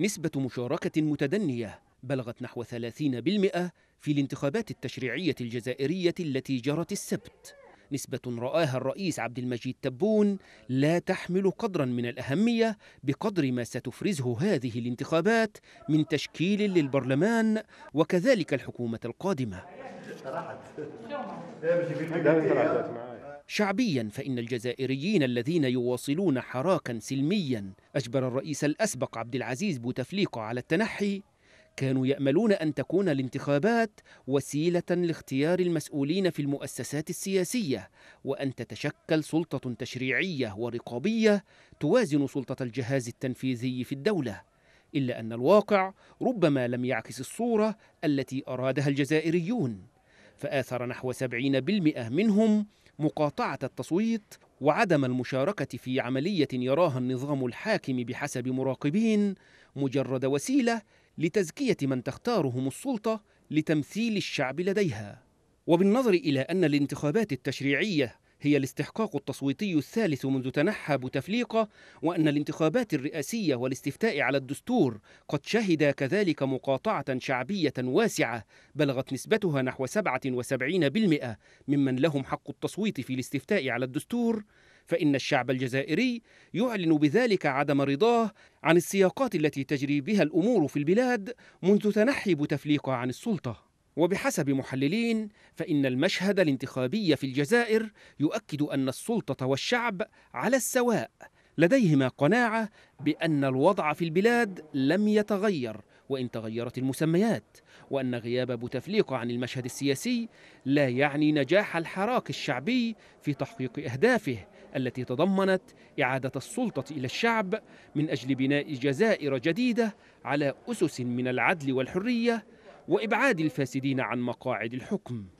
نسبة مشاركة متدنية بلغت نحو 30% في الانتخابات التشريعية الجزائرية التي جرت السبت نسبة رآها الرئيس عبد المجيد تبون لا تحمل قدرا من الأهمية بقدر ما ستفرزه هذه الانتخابات من تشكيل للبرلمان وكذلك الحكومة القادمة شعبيا فإن الجزائريين الذين يواصلون حراكا سلميا أجبر الرئيس الأسبق عبد العزيز بوتفليقة على التنحي كانوا يأملون أن تكون الانتخابات وسيلة لاختيار المسؤولين في المؤسسات السياسية وأن تتشكل سلطة تشريعية ورقابية توازن سلطة الجهاز التنفيذي في الدولة إلا أن الواقع ربما لم يعكس الصورة التي أرادها الجزائريون فآثر نحو 70% منهم مقاطعة التصويت وعدم المشاركة في عملية يراها النظام الحاكم بحسب مراقبين مجرد وسيلة لتزكية من تختارهم السلطة لتمثيل الشعب لديها وبالنظر إلى أن الانتخابات التشريعية هي الاستحقاق التصويتي الثالث منذ تنحى بوتفليقة وأن الانتخابات الرئاسية والاستفتاء على الدستور قد شهدا كذلك مقاطعة شعبية واسعة بلغت نسبتها نحو 77% ممن لهم حق التصويت في الاستفتاء على الدستور فإن الشعب الجزائري يعلن بذلك عدم رضاه عن السياقات التي تجري بها الأمور في البلاد منذ تنحي بوتفليقة عن السلطة وبحسب محللين فإن المشهد الانتخابي في الجزائر يؤكد أن السلطة والشعب على السواء لديهما قناعة بأن الوضع في البلاد لم يتغير وإن تغيرت المسميات وأن غياب بوتفليقة عن المشهد السياسي لا يعني نجاح الحراك الشعبي في تحقيق أهدافه التي تضمنت إعادة السلطة إلى الشعب من أجل بناء جزائر جديدة على أسس من العدل والحرية وإبعاد الفاسدين عن مقاعد الحكم